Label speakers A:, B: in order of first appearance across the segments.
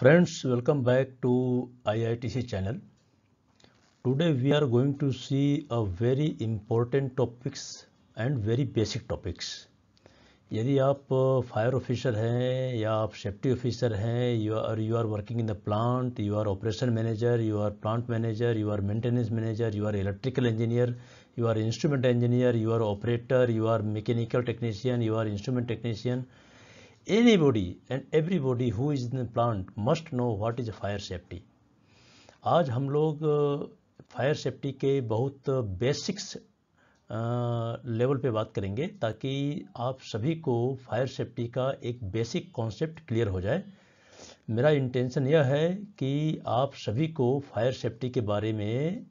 A: Friends, welcome back to IITC channel. Today we are going to see a very important topics and very basic topics. यदि आप fire officer हैं या आप safety officer हैं you are you are working in the plant you are operation manager you are plant manager you are maintenance manager you are electrical engineer you are instrument engineer you are operator you are mechanical technician you are instrument technician Anybody and everybody who is in the plant must know what is fire safety आज हम लोग fire uh, safety के बहुत basics uh, level uh, पे बात करेंगे ताकि आप सभी को फायर सेफ्टी का एक बेसिक कॉन्सेप्ट क्लियर हो जाए मेरा इंटेंशन यह है कि आप सभी को फायर सेफ्टी के बारे में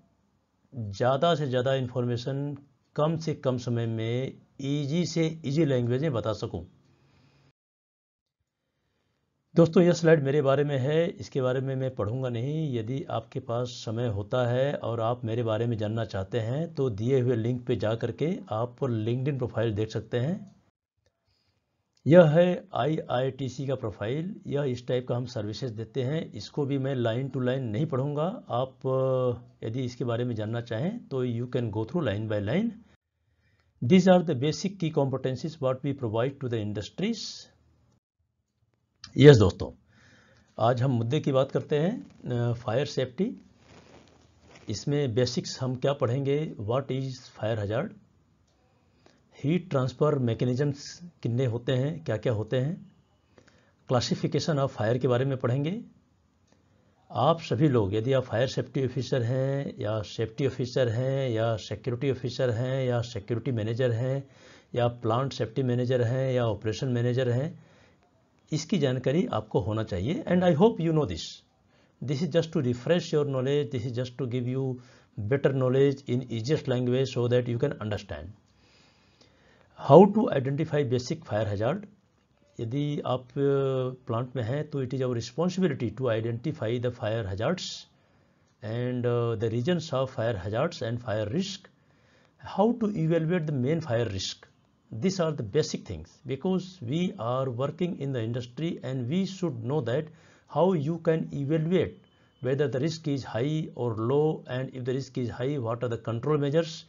A: ज़्यादा से ज़्यादा इन्फॉर्मेशन कम से कम समय में इजी से इजी लैंग्वेज में बता सकूं दोस्तों यह स्लाइड मेरे बारे में है इसके बारे में मैं पढ़ूंगा नहीं यदि आपके पास समय होता है और आप मेरे बारे में जानना चाहते हैं तो दिए हुए लिंक पे जा करके आप लिंकड प्रोफाइल देख सकते हैं यह है आईआईटीसी का प्रोफाइल यह इस टाइप का हम सर्विसेज देते हैं इसको भी मैं लाइन टू लाइन नहीं पढ़ूंगा आप यदि इसके बारे में जानना चाहें तो you can go through line by line these are the basic की competencies what we provide to the industries yes yes, दोस्तों आज हम मुद्दे की बात करते हैं फायर सेफ्टी इसमें बेसिक्स हम क्या पढ़ेंगे what is fire hazard heat transfer mechanisms कितने होते हैं क्या क्या होते हैं क्लासिफिकेशन ऑफ फायर के बारे में पढ़ेंगे आप सभी लोग यदि आप फायर सेफ्टी ऑफिसर हैं या सेफ्टी ऑफिसर हैं या सिक्योरिटी ऑफिसर हैं या सिक्योरिटी मैनेजर हैं या प्लांट सेफ्टी मैनेजर हैं या ऑपरेशन मैनेजर हैं इसकी जानकारी आपको होना चाहिए and I hope you know this this is just to refresh your knowledge this is just to give you better knowledge in easiest language so that you can understand how to identify basic fire hazard यदि आप plant uh, में हैं तो it is our responsibility to identify the fire hazards and the reasons of fire hazards and fire risk how to evaluate the main fire risk These are the basic things because we are working in the industry and we should know that how you can evaluate whether the risk is high or low and if the risk is high what are the control measures.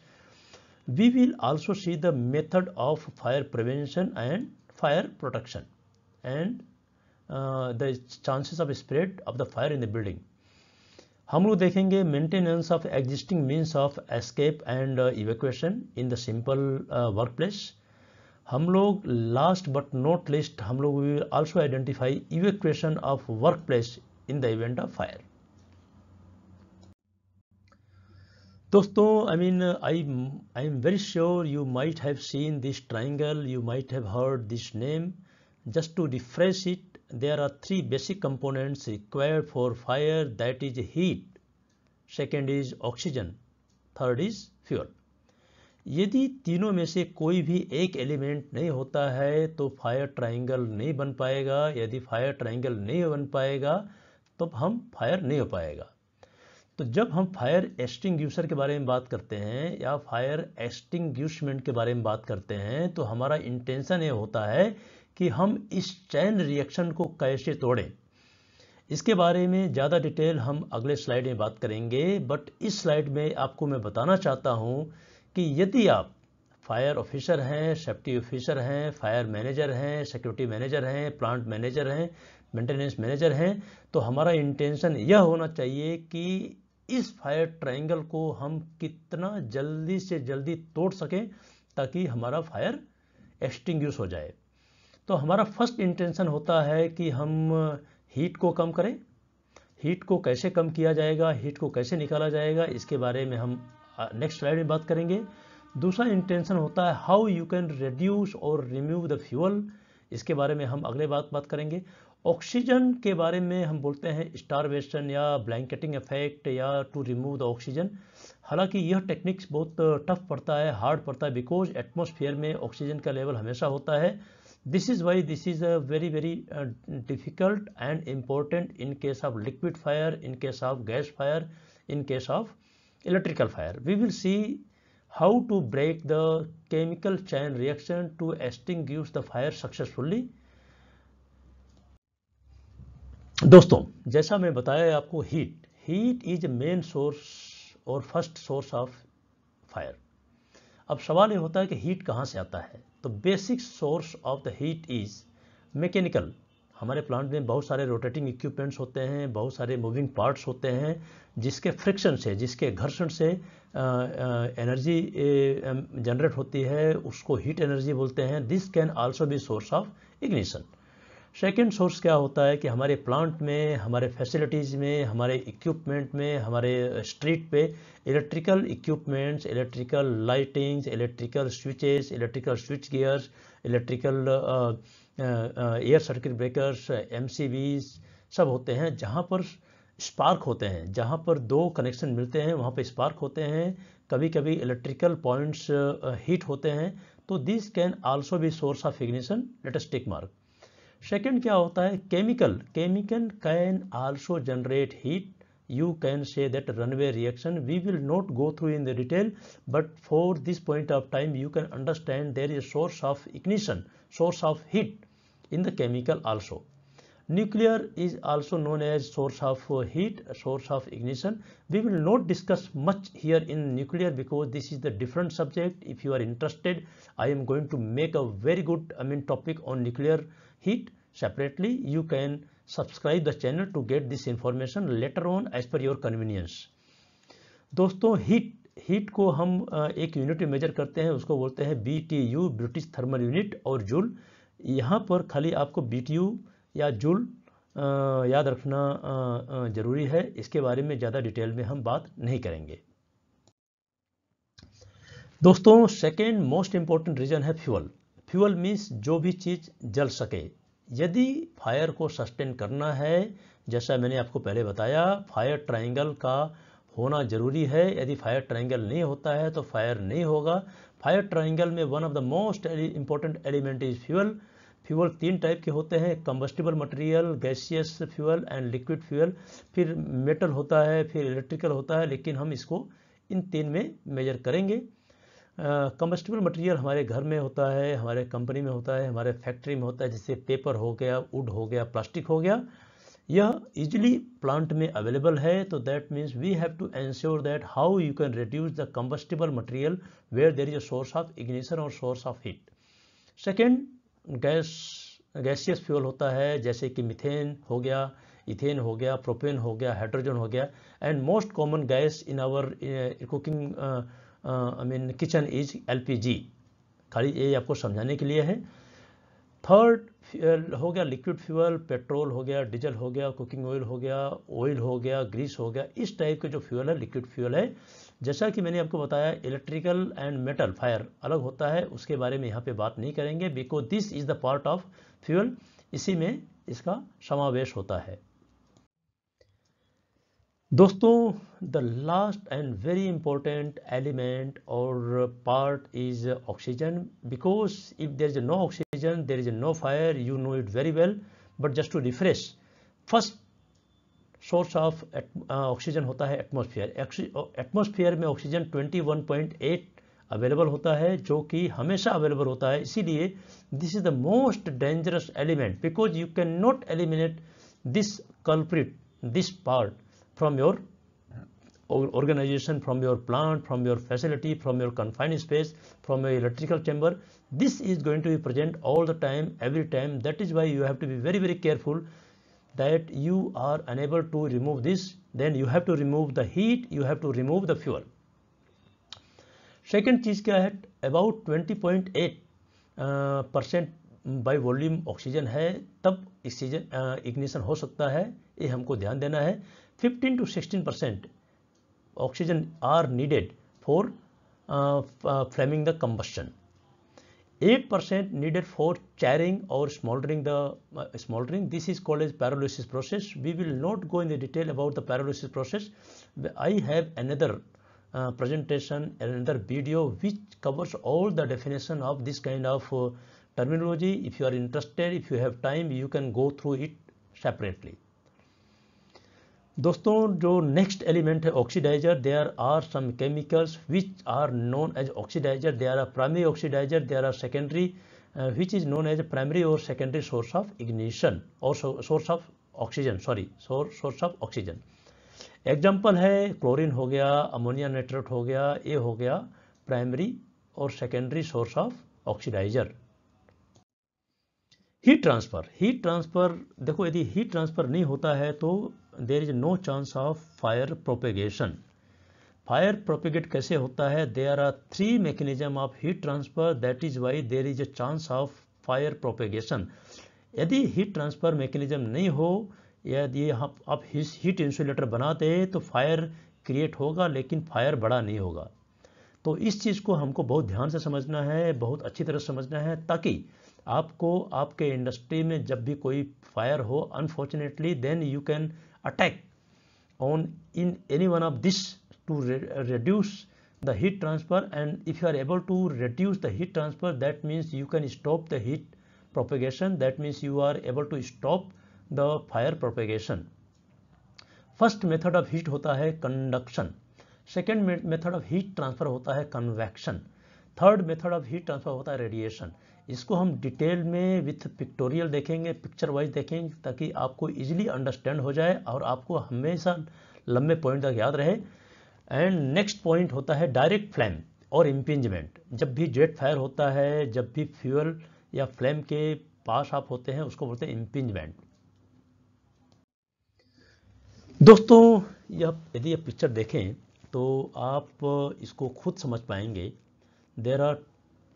A: We will also see the method of fire prevention and fire protection and uh, the chances of spread of the fire in the building. हम dekhenge maintenance of existing means of escape and and uh, evacuation the the simple workplace हम लोग last but not least हम लोग we also identify evacuation of workplace in the event of fire दोस्तों I mean I I am very sure you might have seen this triangle you might have heard this name just to refresh it there are three basic components required for fire that is heat second is oxygen third is fuel यदि तीनों में से कोई भी एक element नहीं होता है तो फायर ट्राइंगल नहीं बन पाएगा यदि फायर ट्राइंगल नहीं बन पाएगा तो हम फायर नहीं हो पाएगा तो जब हम फायर एस्टिंग के बारे में बात करते हैं या फायर एस्टिंग के बारे में बात करते हैं तो हमारा इंटेंशन ये होता है कि हम इस चैन रिएक्शन को कैसे तोड़ें इसके बारे में ज़्यादा डिटेल हम अगले स्लाइड में बात करेंगे बट इस स्लाइड में आपको मैं बताना चाहता हूँ कि यदि आप फायर ऑफिसर हैं सेफ्टी ऑफिसर हैं फायर मैनेजर हैं सिक्योरिटी मैनेजर हैं प्लांट मैनेजर हैं मेंटेनेंस मैनेजर हैं तो हमारा इंटेंशन यह होना चाहिए कि इस फायर ट्रायंगल को हम कितना जल्दी से जल्दी तोड़ सकें ताकि हमारा फायर एक्सटिंग हो जाए तो हमारा फर्स्ट इंटेंशन होता है कि हम हीट को कम करें हीट को कैसे कम किया जाएगा हीट को कैसे निकाला जाएगा इसके बारे में हम नेक्स्ट स्लाइड में बात करेंगे दूसरा इंटेंशन होता है हाउ यू कैन रिड्यूस और रिमूव द फ्यूअल इसके बारे में हम अगले बात बात करेंगे ऑक्सीजन के बारे में हम बोलते हैं स्टारवेशन या ब्लैंकेटिंग इफेक्ट या टू रिमूव द ऑक्सीजन हालांकि यह टेक्निक्स बहुत टफ पड़ता है हार्ड पड़ता है बिकॉज एटमोसफियर में ऑक्सीजन का लेवल हमेशा होता है this is why this is a very very difficult and important in case of liquid fire in case of gas fire in case of electrical fire. We will see how to break the chemical chain reaction to extinguish the fire successfully. दोस्तों जैसा मैं बताया आपको heat heat is main source और first source of fire अब सवाल ये होता है कि हीट कहाँ से आता है तो basic source of the heat is mechanical हमारे प्लांट में बहुत सारे रोटेटिंग इक्विपमेंट्स होते हैं बहुत सारे मूविंग पार्ट्स होते हैं जिसके फ्रिक्शन से जिसके घर्षण से एनर्जी जनरेट होती है उसको हीट एनर्जी बोलते हैं this can also be source of ignition second source क्या होता है कि हमारे प्लांट में हमारे फैसिलिटीज़ में हमारे इक्विपमेंट में हमारे स्ट्रीट पे electrical equipments electrical lightings electrical switches electrical switch gears electrical air circuit breakers एम सब होते हैं जहाँ पर स्पार्क होते हैं जहाँ पर दो कनेक्शन मिलते हैं वहाँ पर स्पार्क होते हैं कभी कभी इलेक्ट्रिकल पॉइंट्स हीट होते हैं तो this can also be source of ignition लेटेस्टिक मार्क सेकेंड क्या होता है chemical chemical can also generate heat you can say that runaway reaction we will not go through in the detail but for this point of time you can understand there is source of ignition source of heat in the chemical also. Nuclear is also known as source of heat, source of ignition. We will not discuss much here in nuclear because this is the different subject. If you are interested, I am going to make a very good I mean topic on nuclear heat separately. You can subscribe the channel to get this information later on as per your convenience दोस्तों heat heat को हम एक unit में major करते हैं उसको बोलते हैं B T U British thermal unit और जूल यहाँ पर खाली आपको बी या जुल याद रखना ज़रूरी है इसके बारे में ज़्यादा डिटेल में हम बात नहीं करेंगे दोस्तों सेकेंड मोस्ट इम्पॉर्टेंट रीज़न है फ्यूल फ्यूल मीन्स जो भी चीज़ जल सके यदि फायर को सस्टेन करना है जैसा मैंने आपको पहले बताया फायर ट्रायंगल का होना ज़रूरी है यदि फायर ट्रायंगल नहीं होता है तो फायर नहीं होगा फायर ट्रायंगल में one of the most important element is fuel fuel तीन टाइप के होते हैं combustible material gaseous fuel and liquid fuel फिर मेटल होता है फिर इलेक्ट्रिकल होता है लेकिन हम इसको इन तीन में मेजर करेंगे कम्बस्टिबल मटेरियल हमारे घर में होता है हमारे कंपनी में होता है हमारे फैक्ट्री में होता है जैसे पेपर हो गया वुड हो गया प्लास्टिक हो गया यह इजिली प्लांट में अवेलेबल है तो that means we have to ensure that how you can reduce the combustible material where there is a source of ignition और source of heat second gas gaseous fuel होता है जैसे कि methane हो गया इथेन हो गया प्रोपेन हो गया हाइड्रोजन हो गया and most common gas in our cooking I mean kitchen is LPG खाली ये आपको समझाने के लिए है थर्ड हो गया लिक्विड फ्यूल पेट्रोल हो गया डीजल हो गया कुकिंग ऑयल हो गया ऑयल हो गया ग्रीस हो गया इस टाइप के जो फ्यूल है लिक्विड फ्यूल है जैसा कि मैंने आपको बताया इलेक्ट्रिकल एंड मेटल फायर अलग होता है उसके बारे में यहाँ पे बात नहीं करेंगे because this is the part of fuel इसी में इसका समावेश होता है दोस्तों the last and very important element और part is oxygen because if there is no oxygen there is no fire you know it very well but just to refresh first source of oxygen होता है atmosphere atmosphere में oxygen 21.8 available होता है जो कि हमेशा available होता है इसीलिए this is the most dangerous element because you can not eliminate this culprit this part from your organisation from your plant from your facility from your confine space from your electrical chamber this is going to be present all the time every time that is why you have to be very very careful that you are unable to remove this then you have to remove the heat you have to remove the fuel second चीज़ क्या है about 20.8 percent by volume oxygen है तब oxygen ignition हो सकता है ये हमको ध्यान देना है 15 to 16 percent oxygen are needed for flaming the combustion 8% needed for charring or smoldering the uh, smoldering. This is called as pyrolysis process. We will not go in the detail about the pyrolysis process. I have another uh, presentation, another video which covers all the definition of this kind of uh, terminology. If you are interested, if you have time, you can go through it separately. दोस्तों जो next element है oxidiser there are some chemicals which are known as oxidiser there are primary oxidiser there are secondary which is known as primary और secondary source of ignition और source of oxygen sorry source of oxygen example है chlorine हो गया ammonia nitrate हो गया ए हो गया primary और secondary source of oxidiser heat transfer heat transfer देखो यदि हीट ट्रांसफ़र नहीं होता है तो there is no chance of fire propagation fire propagate कैसे होता है they are are three mechanism of heat transfer that is why there is a chance of fire propagation यदि हीट ट्रांसफर मैकेनिज्म नहीं हो यदि आप हीट इंसुलेटर बनाते हैं तो फायर क्रिएट होगा लेकिन फायर बड़ा नहीं होगा तो इस चीज़ को हमको बहुत ध्यान से समझना है बहुत अच्छी तरह समझना है ताकि आपको आपके इंडस्ट्री में जब भी कोई फायर हो unfortunately then you can attack on in any one of this to re reduce the heat transfer and if you are able to reduce the heat transfer that means you can stop the heat propagation that means you are able to stop the fire propagation first method of heat hota hai conduction second method of heat transfer hota hai convection third method of heat transfer hota hai radiation इसको हम detail में with pictorial देखेंगे picture wise देखेंगे ताकि आपको easily understand हो जाए और आपको हमेशा लंबे पॉइंट तक याद रहे एंड नेक्स्ट पॉइंट होता है डायरेक्ट फ्लैम और इम्पिंजमेंट जब भी जेट फायर होता है जब भी फ्यूअल या फ्लेम के पास आप होते हैं उसको बोलते हैं इम्पिंजमेंट दोस्तों यह यदि यह पिक्चर देखें तो आप इसको खुद समझ पाएंगे there are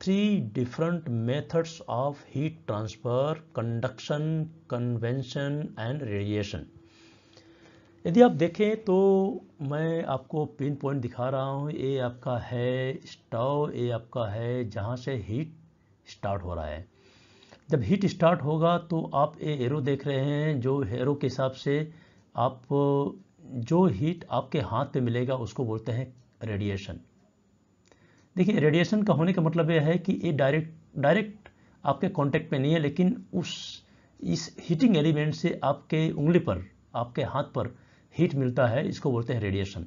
A: three different methods of heat transfer conduction convention and radiation यदि आप देखें तो मैं आपको पिन पॉइंट दिखा रहा हूँ ये आपका है स्टव ये आपका है जहाँ से हीट स्टार्ट हो रहा है जब हीट स्टार्ट होगा तो आप ये एरो देख रहे हैं जो एरो के हिसाब से आप जो हीट आपके हाथ पे मिलेगा उसको बोलते हैं रेडिएशन देखिए रेडिएशन का होने का मतलब यह है कि ये डायरेक्ट डायरेक्ट आपके कांटेक्ट में नहीं है लेकिन उस इस हीटिंग एलिमेंट से आपके उंगली पर आपके हाथ पर हीट मिलता है इसको बोलते हैं रेडिएशन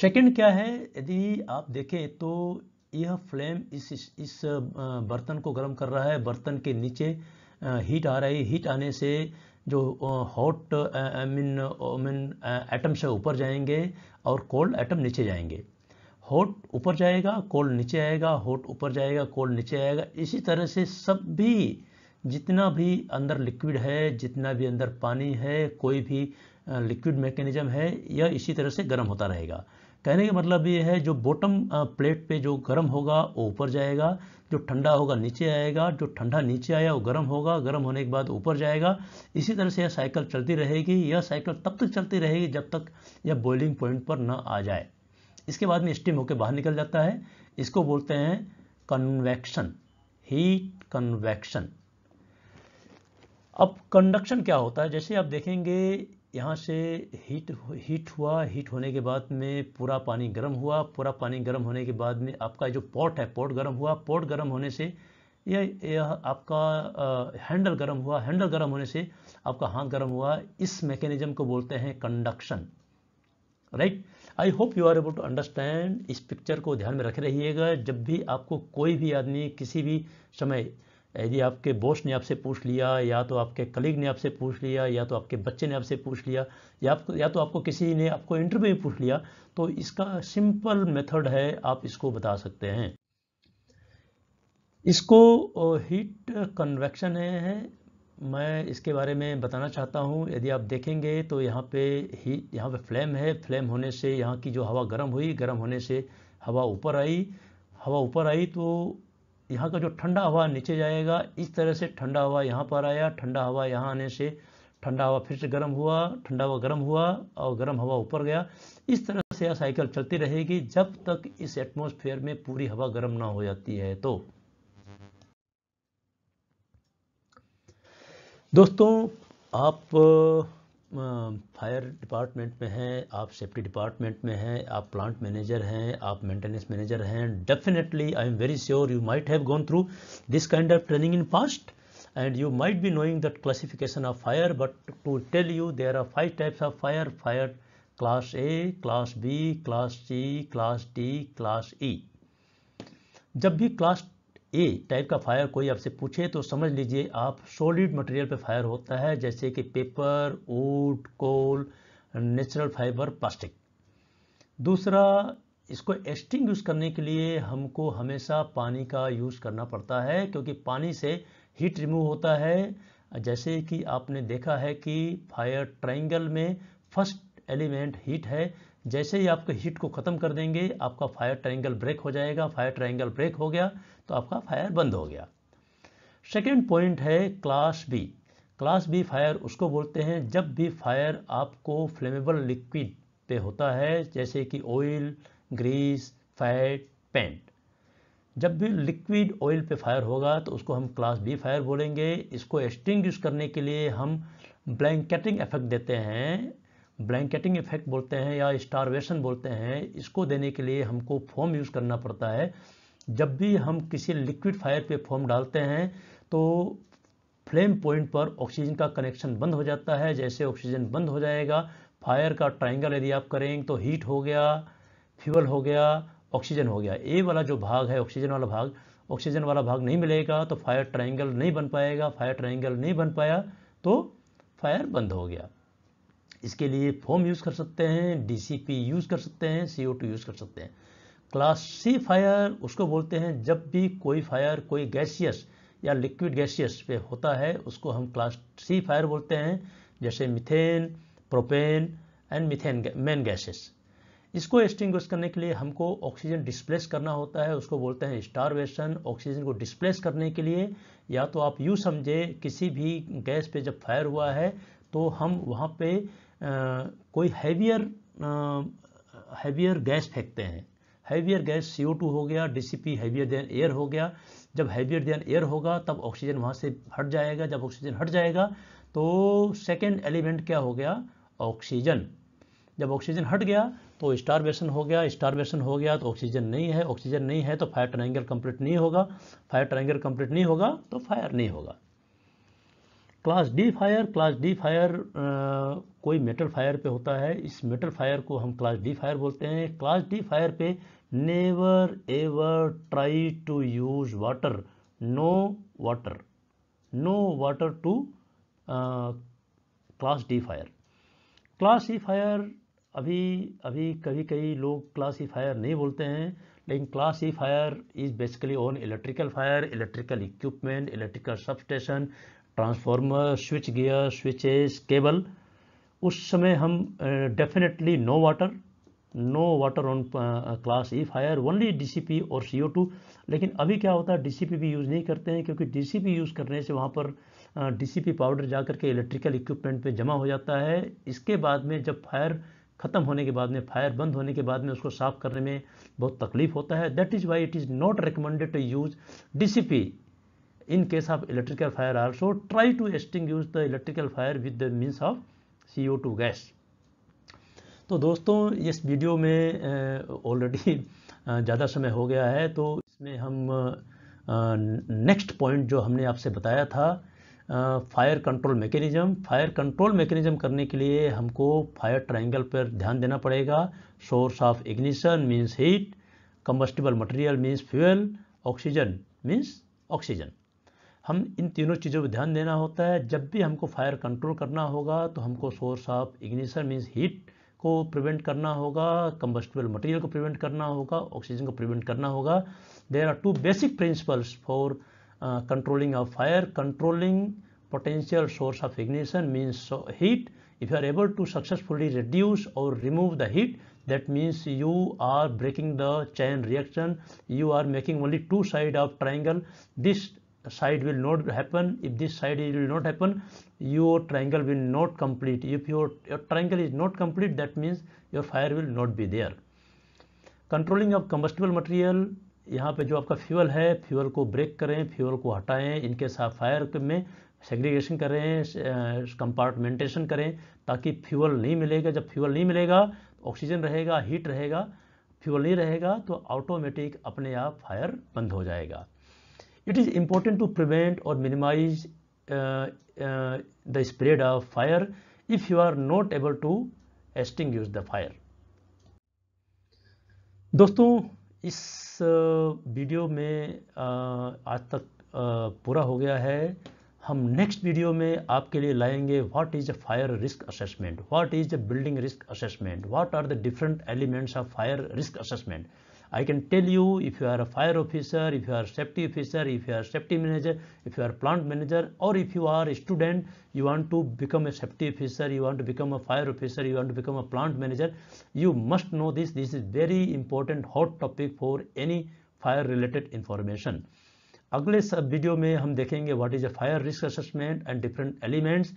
A: सेकंड क्या है यदि आप देखें तो यह फ्लेम इस इस, इस बर्तन को गर्म कर रहा है बर्तन के नीचे हीट आ रही हीट आने से जो hot I mean I mean atoms है ऊपर जाएंगे और कोल्ड एटम नीचे जाएंगे हॉट ऊपर जाएगा कोल्ड नीचे आएगा हॉट ऊपर जाएगा कोल्ड नीचे आएगा इसी तरह से सब भी जितना भी अंदर लिक्विड है जितना भी अंदर पानी है कोई भी लिक्विड मैकेनिज्म है यह इसी तरह से गर्म होता रहेगा कहने का मतलब ये है जो बॉटम प्लेट पे जो गर्म होगा वो ऊपर जाएगा जो ठंडा होगा नीचे आएगा जो ठंडा नीचे आया वो गर्म होगा गर्म होने के बाद ऊपर जाएगा इसी तरह से यह साइकिल चलती रहेगी यह साइकिल तब तक चलती रहेगी जब तक यह बॉइलिंग पॉइंट पर ना आ जाए इसके बाद में स्टीम होकर बाहर निकल जाता है इसको बोलते हैं कन्वेक्शन हीट कन्वेक्शन अब कंडक्शन क्या होता है जैसे आप देखेंगे यहाँ से हीट हीट हुआ हीट होने के बाद में पूरा पानी गर्म हुआ पूरा पानी गर्म होने के बाद में आपका जो पॉट है पॉट गर्म हुआ पॉट गर्म होने से यह यह आपका आ, हैंडल गर्म हुआ हैंडल गर्म होने से आपका हाथ गर्म हुआ इस मैकेनिज्म को बोलते हैं conduction right I hope you are able to understand इस पिक्चर को ध्यान में रख रहिएगा जब भी आपको कोई भी आदमी किसी भी समय यदि आपके बॉस ने आपसे पूछ लिया या तो आपके कलीग ने आपसे पूछ लिया या तो आपके बच्चे ने आपसे पूछ लिया या आपको या तो आपको किसी ने आपको इंटरव्यू में पूछ लिया तो इसका सिंपल मेथड है आप इसको बता सकते हैं इसको हीट कन्वेक्शन है मैं इसके बारे में बताना चाहता हूँ यदि आप देखेंगे तो यहाँ पे ही यहाँ पे फ्लेम है फ्लेम होने से यहाँ की जो हवा गर्म हुई गर्म होने से हवा ऊपर आई हवा ऊपर आई तो यहाँ का जो ठंडा हवा नीचे जाएगा इस तरह से ठंडा हवा यहाँ पर आया ठंडा हवा यहाँ आने से ठंडा हवा फिर से गर्म हुआ ठंडा हवा गर्म हुआ और गर्म हवा ऊपर गया इस तरह से यह साइकिल चलती रहेगी जब तक इस एटमोसफेयर में पूरी हवा गर्म ना हो जाती है तो दोस्तों आप फायर डिपार्टमेंट में हैं आप सेफ्टी डिपार्टमेंट में हैं आप प्लांट मैनेजर हैं आप मेंटेनेंस मैनेजर हैं definitely I am very sure you might have gone through this kind of training in fast and you might be knowing that classification of fire but to tell you there are five types of fire fire class A class B class C class D class E जब भी class A type का fire कोई आपसे पूछे तो समझ लीजिए आप सॉलिड मटेरियल पे फायर होता है जैसे कि पेपर ऊट कोल नेचुरल फाइबर प्लास्टिक दूसरा इसको एस्टिंग यूज़ करने के लिए हमको हमेशा पानी का यूज़ करना पड़ता है क्योंकि पानी से हीट रिमूव होता है जैसे कि आपने देखा है कि फायर ट्राइंगल में फर्स्ट एलिमेंट हीट है जैसे ही आपके हीट को ख़त्म कर देंगे आपका फायर ट्रायंगल ब्रेक हो जाएगा फायर ट्रायंगल ब्रेक हो गया तो आपका फायर बंद हो गया सेकेंड पॉइंट है class B class B fire उसको बोलते हैं जब भी फायर आपको फ्लेमेबल लिक्विड पे होता है जैसे कि ऑयल ग्रीस फैट पेंट जब भी लिक्विड ऑयल पे फायर होगा तो उसको हम क्लास बी फायर बोलेंगे इसको एक्सटिंग करने के लिए हम ब्लैंकेटिंग इफेक्ट देते हैं ब्लैंकेटिंग इफेक्ट बोलते हैं या स्टारवेशन बोलते हैं इसको देने के लिए हमको फॉर्म यूज़ करना पड़ता है जब भी हम किसी लिक्विड फायर पे फॉर्म डालते हैं तो फ्लेम पॉइंट पर ऑक्सीजन का कनेक्शन बंद हो जाता है जैसे ऑक्सीजन बंद हो जाएगा फायर का ट्राइंगल यदि आप करेंगे तो हीट हो गया फ्यूल हो गया ऑक्सीजन हो गया ए वाला जो भाग है ऑक्सीजन वाला भाग ऑक्सीजन वाला भाग नहीं मिलेगा तो फायर ट्राइंगल नहीं बन पाएगा फायर ट्राइंगल नहीं बन पाया तो फायर बंद हो गया इसके लिए फोम यूज़ कर सकते हैं डीसीपी यूज़ कर सकते हैं सी यूज़ कर सकते हैं क्लास सी फायर उसको बोलते हैं जब भी कोई फायर कोई गैसियस या लिक्विड गैसियस पे होता है उसको हम क्लास सी फायर बोलते हैं जैसे methane propane and methane main gases इसको एक्सटिंग करने के लिए हमको ऑक्सीजन डिस्प्लेस करना होता है उसको बोलते हैं स्टारवेशन ऑक्सीजन को डिस्प्लेस करने के लिए या तो आप यू समझे किसी भी गैस पे जब फायर हुआ है तो हम वहाँ पे कोई हैवियर हैवियर गैस फेंकते हैं हैवियर गैस सी हो गया पी हैवियर देन एयर हो गया जब हैवियर देन एयर होगा तब ऑक्सीजन वहाँ से हट जाएगा जब ऑक्सीजन हट जाएगा तो सेकेंड एलिमेंट क्या हो गया ऑक्सीजन जब ऑक्सीजन हट गया तो स्टारवेशन हो गया स्टारवेशन हो गया तो ऑक्सीजन नहीं है ऑक्सीजन नहीं है तो फायर ट्रायंगल कंप्लीट नहीं होगा फायर ट्रायंगल कंप्लीट नहीं होगा तो फायर नहीं होगा class D fire class D fire कोई मेटल फायर पे होता है इस मेटल फायर को हम क्लास डी फायर बोलते हैं क्लास डी फायर पे never ever try to use water no water no water to class D fire class E fire अभी अभी कभी कभी लोग क्लास ई फायर नहीं बोलते हैं लेकिन class E fire is basically on electrical fire electrical equipment electrical substation transformer switch gear switches cable उस समय हम definitely no water no water on class E fire only DCP और CO लेकिन अभी क्या होता है डीसीपी भी यूज़ नहीं करते हैं क्योंकि डीसीपी यूज़ करने से वहाँ पर डीसीपी पाउडर जा कर के इलेक्ट्रिकल इक्विपमेंट पे जमा हो जाता है इसके बाद में जब फायर ख़त्म होने के बाद में फायर बंद होने के बाद में उसको साफ़ करने में बहुत तकलीफ होता है that is why it is not recommended to use D in case of electrical fire also try to extinguish the electrical fire with the means of CO2 gas. तो दोस्तों इस वीडियो में ऑलरेडी ज़्यादा समय हो गया है तो इसमें हम नेक्स्ट पॉइंट जो हमने आपसे बताया था fire control mechanism fire control mechanism करने के लिए हमको फायर ट्रायंगल पर ध्यान देना पड़ेगा source of ignition means heat combustible material means fuel oxygen means oxygen हम इन तीनों चीज़ों पर ध्यान देना होता है जब भी हमको फायर कंट्रोल करना होगा तो हमको source of ignition means heat को प्रिवेंट करना होगा कम्बस्टेबल मटेरियल को प्रिवेंट करना होगा ऑक्सीजन को प्रिवेंट करना होगा there are two basic principles for controlling of fire controlling potential source of ignition means heat if you are able to successfully reduce और remove the heat that means you are breaking the chain reaction you are making only two side of triangle this side will not happen if this side will not happen your triangle will not complete if your, your triangle is not complete that means your fire will not be there controlling of combustible material यहाँ पे जो आपका fuel है fuel को break करें fuel को हटाएं इनके साथ फायर में सेग्रीगेशन करें कंपार्टमेंटेशन करें ताकि फ्यूल नहीं मिलेगा जब फ्यूल नहीं मिलेगा ऑक्सीजन रहेगा हीट रहेगा फ्यूल नहीं रहेगा तो ऑटोमेटिक अपने आप फायर बंद हो जाएगा It is important to prevent or minimize uh, uh, the spread of fire if you are not able to extinguish the fire. दोस्तों इस uh, वीडियो में uh, आज तक uh, पूरा हो गया है हम नेक्स्ट वीडियो में आपके लिए लाएंगे what is a fire risk assessment what is a building risk assessment what are the different elements of fire risk assessment I can tell you if you are a fire officer, if you are safety officer, if you are safety manager, if you are plant manager, or if you are a student, you want to become a safety officer, you want to become a fire officer, you want to become a plant manager, you must know this. This is very important hot topic for any fire related information. अगले सब video में हम देखेंगे what is a fire risk assessment and different elements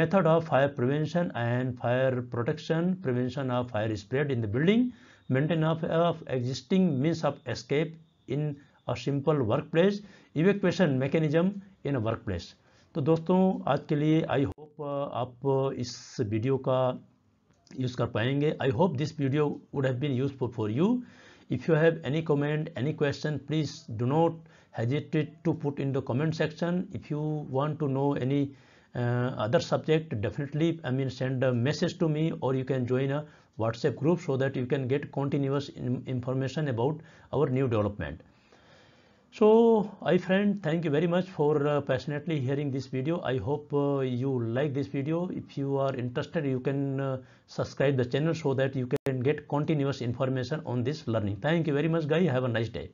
A: method of fire prevention and fire protection prevention of fire spread in the building maintain maintain of, of existing means of escape in a simple workplace mechanism in a work place तो दोस्तों आज के लिए I hope uh, आप uh, इस video का use कर पाएंगे I hope this video would have been useful for you if you have any comment any question please do not hesitate to put in the comment section if you want to know any other subject definitely I mean send a message to me और you can join a WhatsApp group so that you can get continuous information about our new development. So, I friend, thank you very much for uh, passionately hearing this video. I hope uh, you like this video. If you are interested, you can uh, subscribe the channel so that you can get continuous information on this learning. Thank you very much, guys. Have a nice day.